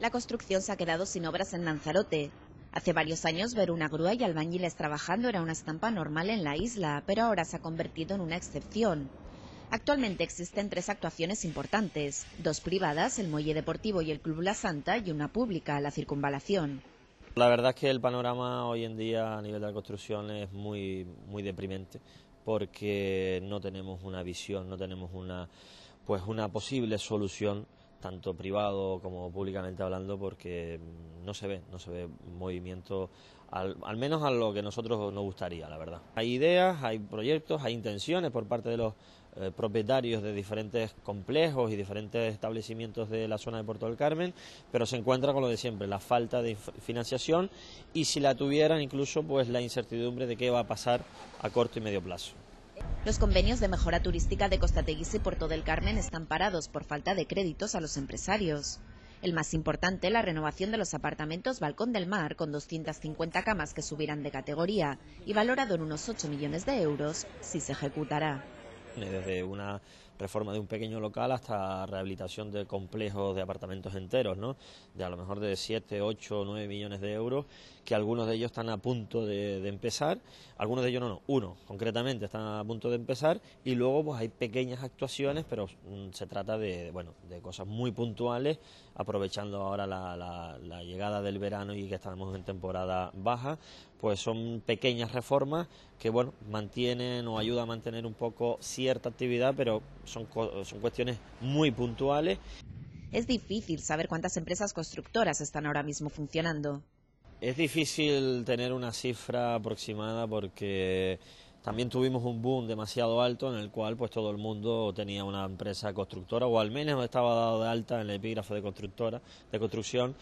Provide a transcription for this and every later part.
La construcción se ha quedado sin obras en Lanzarote. Hace varios años ver una grúa y albañiles trabajando era una estampa normal en la isla, pero ahora se ha convertido en una excepción. Actualmente existen tres actuaciones importantes, dos privadas, el Muelle Deportivo y el Club La Santa, y una pública, la Circunvalación. La verdad es que el panorama hoy en día a nivel de la construcción es muy, muy deprimente porque no tenemos una visión, no tenemos una, pues una posible solución tanto privado como públicamente hablando, porque no se ve, no se ve movimiento, al, menos a lo que nosotros nos gustaría, la verdad. Hay ideas, hay proyectos, hay intenciones por parte de los eh, propietarios de diferentes complejos y diferentes establecimientos de la zona de Puerto del Carmen, pero se encuentra con lo de siempre, la falta de financiación y si la tuvieran incluso pues la incertidumbre de qué va a pasar a corto y medio plazo. Los convenios de mejora turística de Costa Teguise y Puerto del Carmen están parados por falta de créditos a los empresarios. El más importante, la renovación de los apartamentos Balcón del Mar, con 250 camas que subirán de categoría y valorado en unos 8 millones de euros, si se ejecutará reforma de un pequeño local hasta rehabilitación de complejos de apartamentos enteros, ¿no? De a lo mejor de 7, 8, 9 millones de euros, que algunos de ellos están a punto de, empezar, algunos de ellos no, no, uno concretamente está a punto de empezar y luego pues hay pequeñas actuaciones, pero mm, se trata de, bueno, de cosas muy puntuales, aprovechando ahora la, la llegada del verano y que estamos en temporada baja, pues son pequeñas reformas que, bueno, mantienen o ayudan a mantener un poco cierta actividad, pero son, son cuestiones muy puntuales. Es difícil saber cuántas empresas constructoras están ahora mismo funcionando. Es difícil tener una cifra aproximada porque también tuvimos un boom demasiado alto en el cual pues todo el mundo tenía una empresa constructora o al menos estaba dado de alta en el epígrafo de constructora de construcción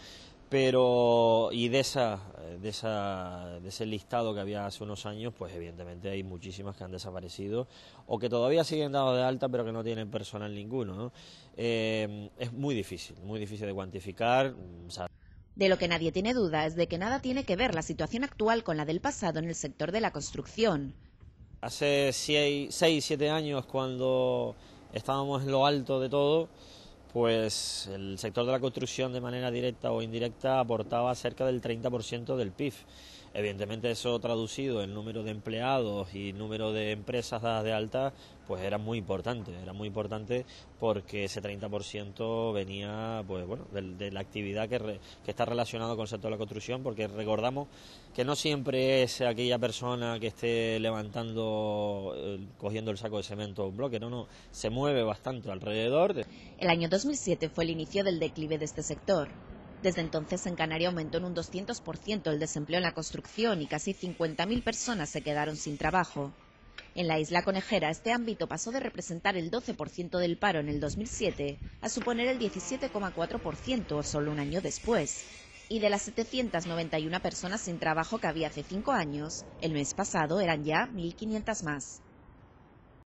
pero y de esa, de esa de ese listado que había hace unos años pues evidentemente hay muchísimas que han desaparecido o que todavía siguen dados de alta pero que no tienen personal ninguno eh, es muy difícil muy difícil de cuantificar mm, De lo que nadie tiene duda es de que nada tiene que ver la situación actual con la del pasado en el sector de la construcción. Hace seis siete años, cuando estábamos en lo alto de todo, pues el sector de la construcción de manera directa o indirecta aportaba cerca del 30% del PIB. Evidentemente eso traducido en número de empleados y número de empresas dadas de alta, pues era muy importante, era muy importante porque ese 30% venía pues bueno, de, la actividad que, está relacionada con el sector de la construcción, porque recordamos que no siempre es aquella persona que esté levantando, eh, cogiendo el saco de cemento o un bloque, no, no, se mueve bastante alrededor. El año 2007 fue el inicio del declive de este sector. Desde entonces en Canarias aumentó en un 200% el desempleo en la construcción y casi 50.000 personas se quedaron sin trabajo. En la isla conejera, este ámbito pasó de representar el 12% del paro en el 2007 a suponer el 17,4% solo un año después. Y de las 791 personas sin trabajo que había hace cinco años, el mes pasado eran ya 1.500 más.